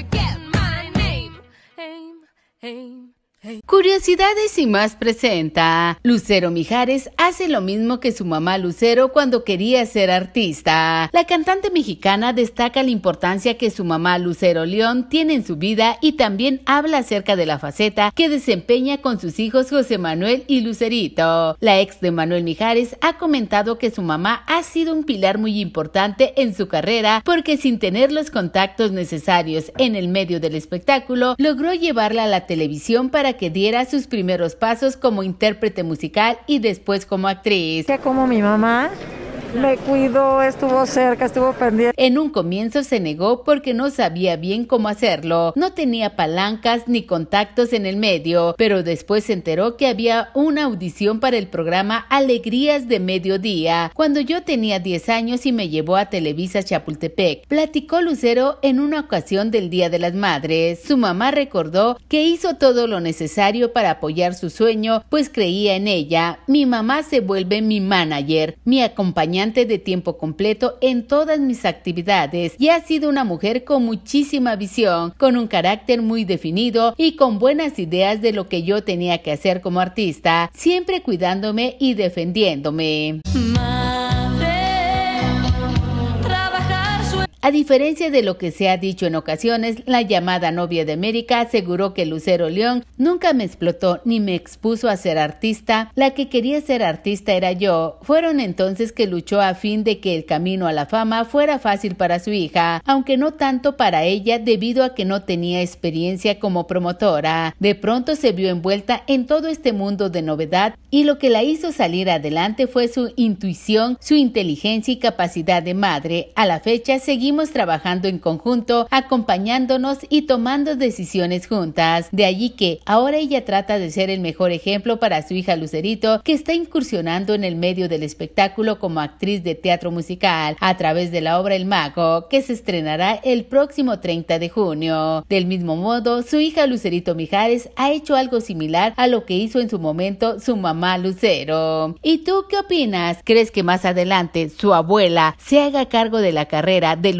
forget my name. Aim, aim. Curiosidades y más presenta. Lucero Mijares hace lo mismo que su mamá Lucero cuando quería ser artista. La cantante mexicana destaca la importancia que su mamá Lucero León tiene en su vida y también habla acerca de la faceta que desempeña con sus hijos José Manuel y Lucerito. La ex de Manuel Mijares ha comentado que su mamá ha sido un pilar muy importante en su carrera porque sin tener los contactos necesarios en el medio del espectáculo logró llevarla a la televisión para que diera sus primeros pasos como intérprete musical y después como actriz. Como mi mamá, me cuidó, estuvo cerca, estuvo pendiente. En un comienzo se negó porque no sabía bien cómo hacerlo. No tenía palancas ni contactos en el medio, pero después se enteró que había una audición para el programa Alegrías de Mediodía, cuando yo tenía 10 años y me llevó a Televisa Chapultepec. Platicó Lucero en una ocasión del Día de las Madres. Su mamá recordó que hizo todo lo necesario para apoyar su sueño, pues creía en ella. Mi mamá se vuelve mi manager, mi acompañante de tiempo completo en todas mis actividades y ha sido una mujer con muchísima visión, con un carácter muy definido y con buenas ideas de lo que yo tenía que hacer como artista, siempre cuidándome y defendiéndome. A diferencia de lo que se ha dicho en ocasiones, la llamada novia de América aseguró que Lucero León nunca me explotó ni me expuso a ser artista, la que quería ser artista era yo. Fueron entonces que luchó a fin de que el camino a la fama fuera fácil para su hija, aunque no tanto para ella debido a que no tenía experiencia como promotora. De pronto se vio envuelta en todo este mundo de novedad y lo que la hizo salir adelante fue su intuición, su inteligencia y capacidad de madre. A la fecha seguimos seguimos trabajando en conjunto, acompañándonos y tomando decisiones juntas. De allí que ahora ella trata de ser el mejor ejemplo para su hija Lucerito, que está incursionando en el medio del espectáculo como actriz de teatro musical a través de la obra El Mago, que se estrenará el próximo 30 de junio. Del mismo modo, su hija Lucerito Mijares ha hecho algo similar a lo que hizo en su momento su mamá Lucero. ¿Y tú qué opinas? ¿Crees que más adelante su abuela se haga cargo de la carrera de